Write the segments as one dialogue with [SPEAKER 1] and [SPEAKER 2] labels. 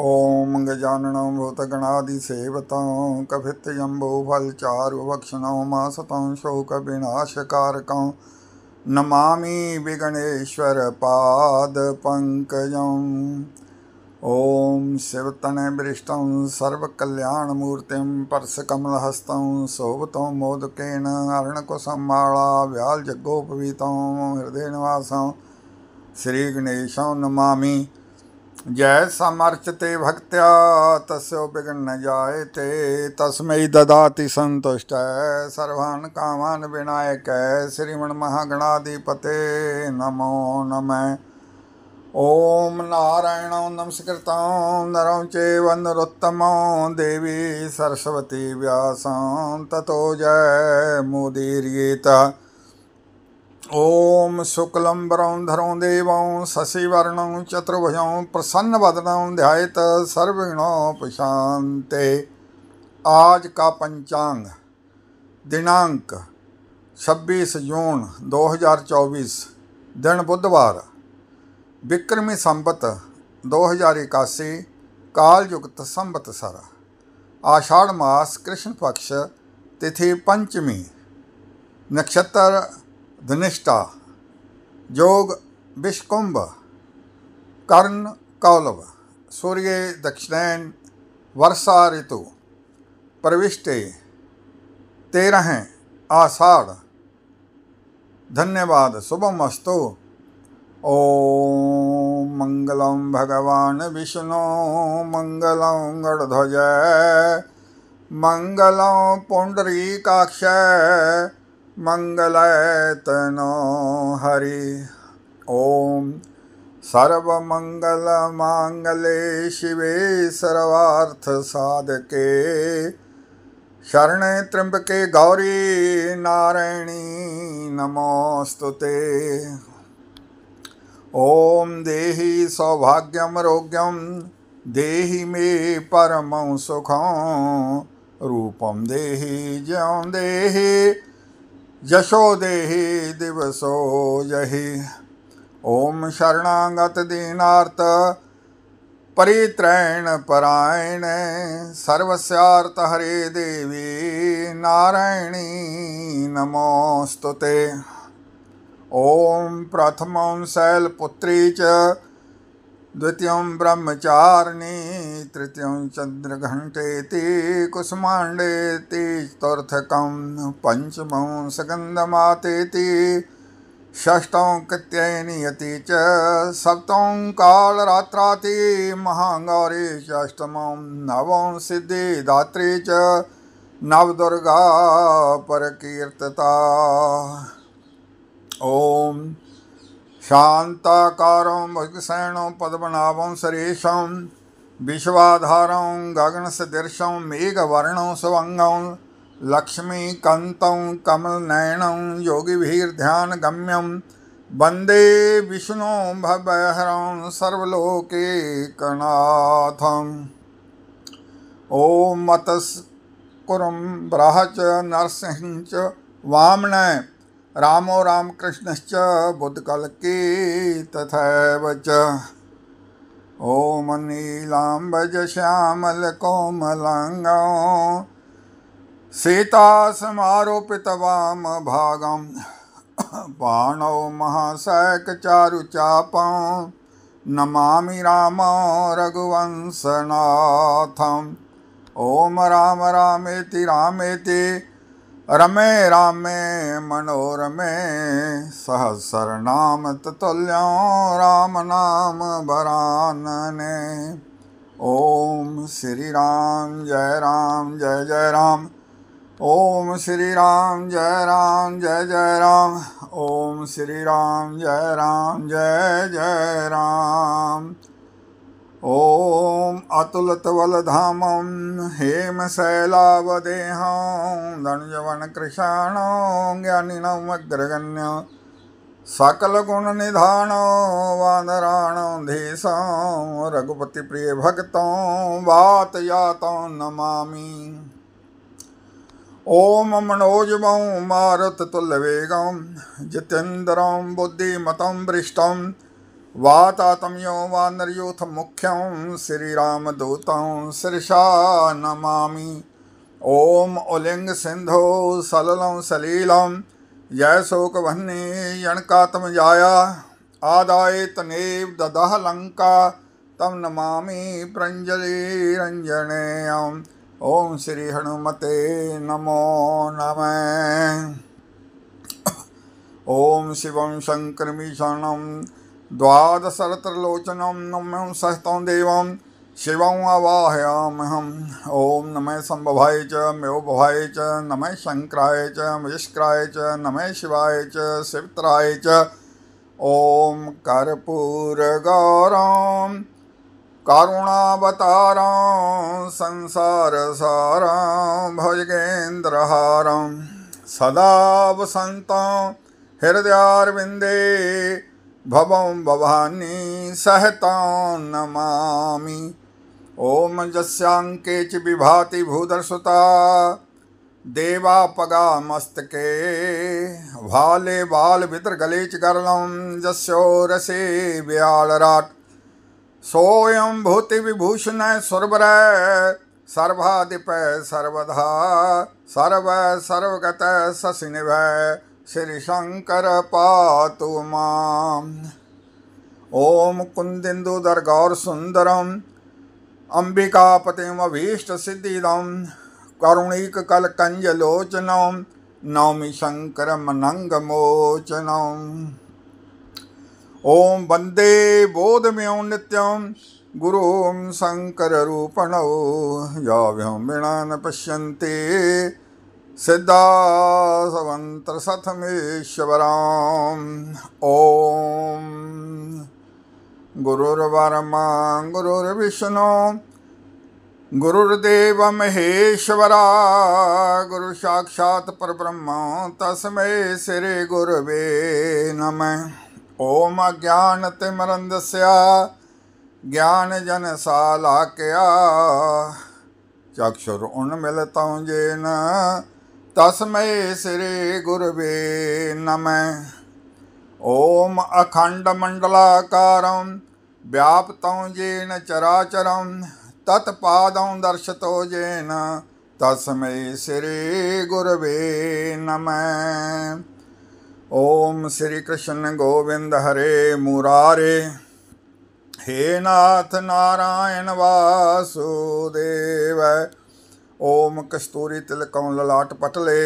[SPEAKER 1] ओम सेवतां ॐ गजाननं भूतगणादिसेवतं कफित्यजम्बूफलचारुभक्षणं मा सतं शोकविनाशकारकं नमामि विघ्नेश्वर पाद विगणेश्वरपादपङ्कजम् ॐ शिवतनवृष्टं सर्वकल्याणमूर्तिं परसकमलहस्तं शोभतं मोदकेन अर्णकुसम्माळा व्यालजग्गोपवीतं हृदयनिवासं गणेशं नमामि जय समर्चते भक्त्या तस्य विघ्न जायते तस्मै ददाति सन्तुष्ट सर्वान् कामान् विनायक श्रीमण महागणाधिपते नमो नम ॐ नारायण नमस्कृता नरं चैव नरोत्तमं देवी सरस्वती तथो जय जयमुदीर्येत ओम ॐ शुक्लं वरौन्धरौ देवं प्रसन्न चतुर्भुजौ प्रसन्नवदनौ ध्यायत सर्विणोपशान्ते आज का पंचांग दिनांक 26 जून 2024 दिन बुधवार विक्रमी संबत दो हजार इक्यासी कालयुक्त संबत सर आषाढ़ मास कृष्ण पक्ष तिथि पंचमी नक्षत्र धनिष्ठा योग विष्कुंभ कर्ण कौलव सूर्य दक्षिणायन वर्षा ऋतु प्रविष्टे तेरह आषाढ़ धन्यवाद शुभम अस्तु ॐ मङ्गलं भगवान् विष्णो मङ्गलं गणध्वज मङ्गलं पुण्डरीकाक्ष मङ्गलयतनो हरि ॐ सर्वमङ्गलमाङ्गले शिवे सर्वार्थसाधके शरणे त्र्यम्बके गौरी नारायणी नमोऽस्तु ते ॐ देहि सौभाग्यं रोग्यं देहि मे परमं सुखं रूपं देहि ज्यं देहि यशो देहि दिवसो यहि ॐ शरणागतदीनार्थ परित्रैण परायण सर्वस्यार्थ हरे देवी नारायणी नमोऽस्तु ते ॐ शैलपुत्री च द्वितीयं ब्रह्मचारिणी तृतीय चन्द्रघण्टेति कुसुमाण्डेति चतुर्थकं पञ्चमं स्कन्दमातेति षष्ठं कृत्ययनियति च सप्तं कालरात्राति महाङ्गारी षष्ठमं नवं सिद्धिदात्री च नवदुर्गा परकीर्तता ॐ शान्ताकारं भजसैणं पद्मनाभं सरेशं विश्वाधारं गगनसदृशं मेघवर्णं सवङ्गं लक्ष्मीकन्तं कमलनयनं योगिभिर्ध्यानगम्यं वन्दे विष्णुं भवहरं सर्वलोकेकनाथम् ॐ मतस्कुरुं ब्रह च नरसिंह च वामनय रामो रामकृष्णश्च बुद्धकल्के तथा च ओम श्यामल ॐ नीलाम्बजश्यामलकोमलाङ्गो सीतासमारोपितवामभागं बाणौ महाशैकचारुचापं नमामि रामो रघुवंशनाथम ओम राम रामेति रामेति रमे रामे मनोरमे नाम ततुल्यो राम नाम भरानने ओम श्री राम जय राम जय जय राम ओम श्री राम जय राम जय जय राम ओम श्री राम जय राम जय जय राम ॐ अतुलतवलधामं हेमशैलावदेहं धनुजवनकृशाणो ज्ञानिनमग्रगण्य सकलगुणनिधानो वानराणं धीशां रघुपतिप्रियभक्तं वातयातं नमामि ॐ मनोजवं मारुततुल्यवेगं जितेन्द्रं बुद्धिमतं वृष्टं वातातम्यो वानर्योऽथ मुख्यं श्रीरामदूतं शीर्षा नमामि ॐ उलिङ्गसिन्धो सललं सलीलं जयशोकभन्ने यणकातमजाया आदाय तनेव ददः लङ्का तं नमामि प्रञ्जलिरञ्जनेयम् ॐ श्री हनुमते नमो नमः ॐ शिवं शङ्करमीशणम् द्वादशरत्रलोचनं सहतं देवं शिवं अवाहयामहम् ॐ नमः सम्भवाय च म्योभवाय च नमः शङ्कराय च मजिष्कराय च नमः शिवाय च शिवत्राय च ॐ कर्पूरगारां करुणावतारां संसारसारां भजगेन्द्रहारं सदा वसन्तां हृदयार्विन्दे भवं भवानी सहतां नमामि ॐ यस्याङ्के च विभाति भूदर्शुता देवापगामस्तके भाले बालभितर्गले च गरलं यस्योरसे व्याळराट् सोऽयं भूतिविभूषण सुरवर सर्वाधिप सर्वधा सर्व सर्वगत सशिनिभ श्रीशङ्कर पातु माम् ॐ कुन्दिन्दुदर्गौरसुन्दरम् अम्बिकापतिमभीष्टसिद्धिदं करुणीककलकञ्जलोचनं नौमि शङ्करमनङ्गमोचनम् ॐ वन्दे बोधम्यं नित्यं गुरुं शङ्कररूपणौ याभ्यं विणा न पश्यन्ते सिद्धा सवन्तरसथमीश्वराम् ॐ गुरुर्वर्मा गुरुर्विष्णु गुरु साक्षात परब्रह्म तस्मै श्री गुरुवे नमः ओम ज्ञान ज्ञान जन ॐ अज्ञानतिमरन्दस्य ज्ञानजनशालाकया चक्षुरुन्मिलितं येन श्री तस्मै श्रीगुरवे नमः ॐ अखण्डमण्डलाकारं व्याप्तं दर्शत चराचरं तत्पादं श्री येन नम श्रीगुरवे श्री कृष्ण गोविंद हरे मुरारे हे नाथ नारायण वासुदेव ओम कस्तूरी तिलकं ललाटपटले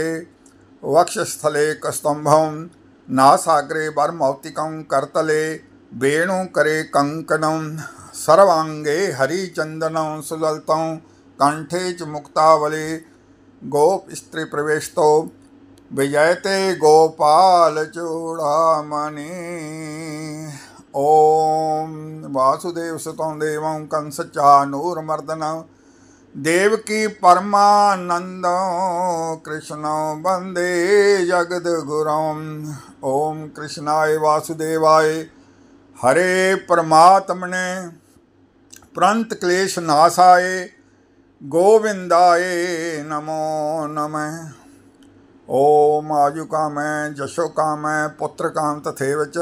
[SPEAKER 1] वक्षस्थले कस्तम्भं नासाग्रे वर्मौतिकं कर्तले वेणुकरे कङ्कणं सर्वाङ्गे हरिचन्दनं सुललितं कण्ठे च मुक्तावले गोपस्त्रीप्रवेष्टो विजयते गोपालचूडामणि ॐ वासुदेवसुतं देवं कंसचानूर्मर्दनं ਦੇਵਕੀ ਪਰਮਾਨੰਦੋ ਕ੍ਰਿਸ਼ਨੋ ਬੰਦੇ ਜਗਦ ਗੁਰੰ ਓਮ ਕ੍ਰਿਸ਼ਨਾਏ ਵਾਸੁਦੇਵਾਏ ਹਰੇ ਪਰਮਾਤਮਨੇ ਪ੍ਰੰਤ ਕਲੇਸ਼ ਨਾਸਾਏ ਗੋਵਿੰਦਾਏ ਨਮੋ ਨਮੈ ਓਮ ਆਯੁ ਕਾਮੈ ਜਸ਼ੋ ਕਾਮੈ ਪੁੱਤਰ ਕਾਮ ਤਥੇਵਚ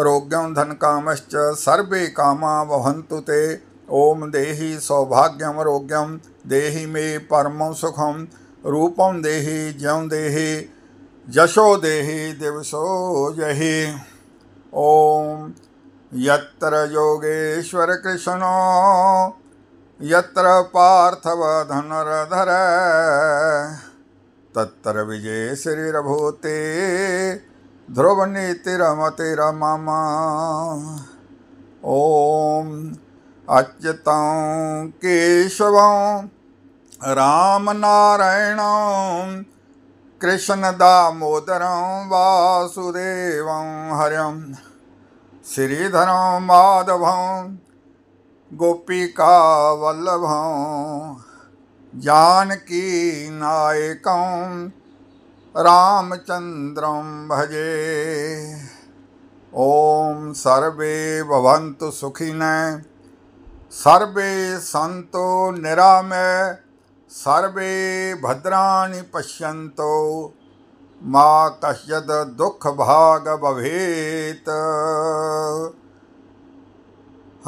[SPEAKER 1] ਅਰੋਗਯੰ ਧਨ ਕਾਮਸ਼ਚ ਸਰਬੇ ਕਾਮਾ ਵਹੰਤੁ ਤੇ ओम देहि सौभाग्यम देहि मे परम सुखम रूपम देहि जम देहि यशो देहि दिवसो जहि ओम यत्र योगेश्वर कृष्णो यत्र पार्थव धनुरधर तत्र विजय श्री रभूते ध्रुव नीतिरमतिरमम ओम ਅਚਤੰ ਕੇਸ਼ਵੰ ਰਾਮ ਨਾਰਾਇਣੰ ਕ੍ਰਿਸ਼ਨ ਦਾਮੋਦਰੰ ਵਾਸੁਦੇਵੰ ਹਰਿੰ ਸ੍ਰੀਧਰੰ ਮਾਧਵੰ ਗੋਪੀਕਾ ਵਲਭੰ ਜਾਨਕੀ ਨਾਇਕੰ रामचन्द्रं भजे ॐ सर्वे भवन्तु सुखिनः सर्वे संतो निरामय सर्वे भद्राणि पश्यन्तो मा कश्चित् दुःखभाग भवेत्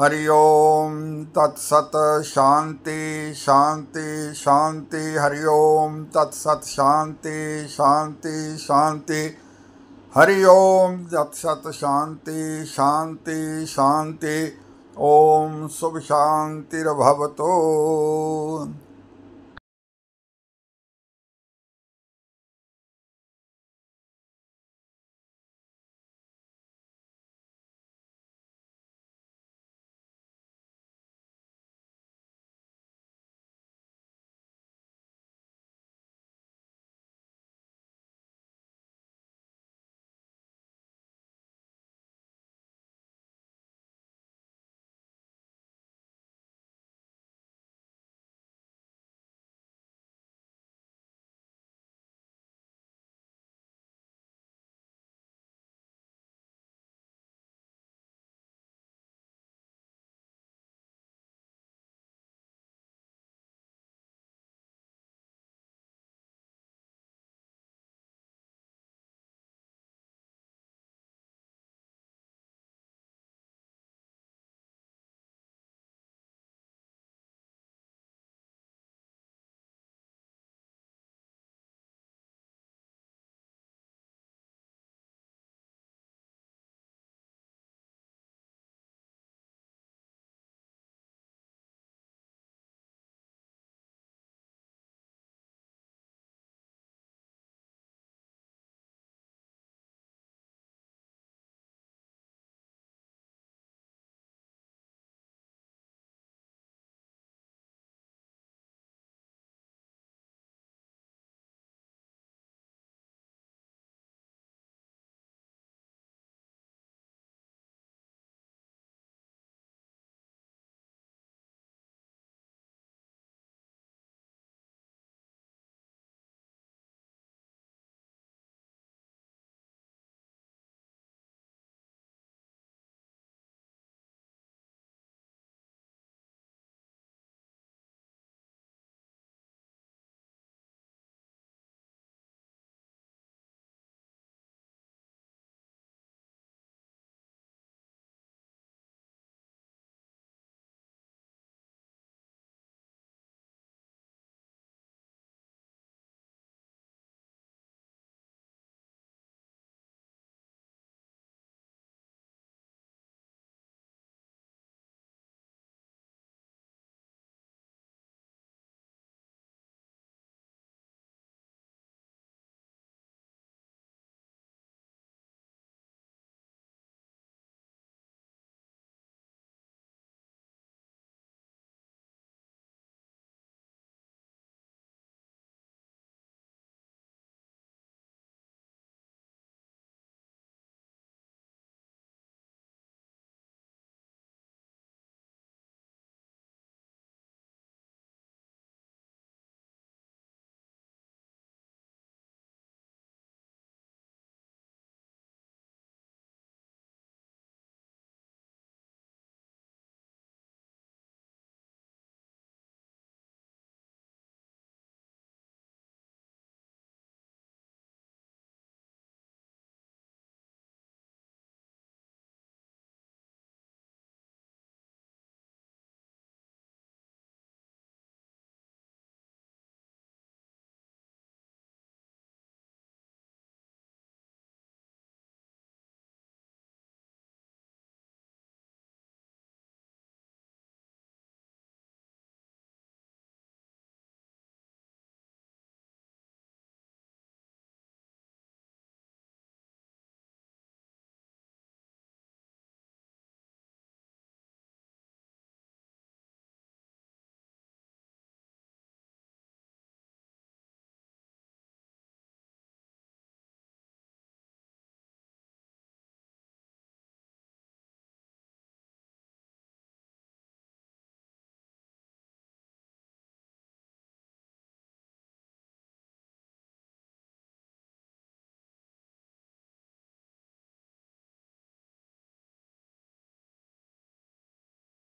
[SPEAKER 1] हरि ओम तत्सत शांति शांति शांति हरि ओम तत्सत शांति शांति शांति हरि ओम तत्सत शांति शांति शांति ॐ सुखशान्तिर्भवतो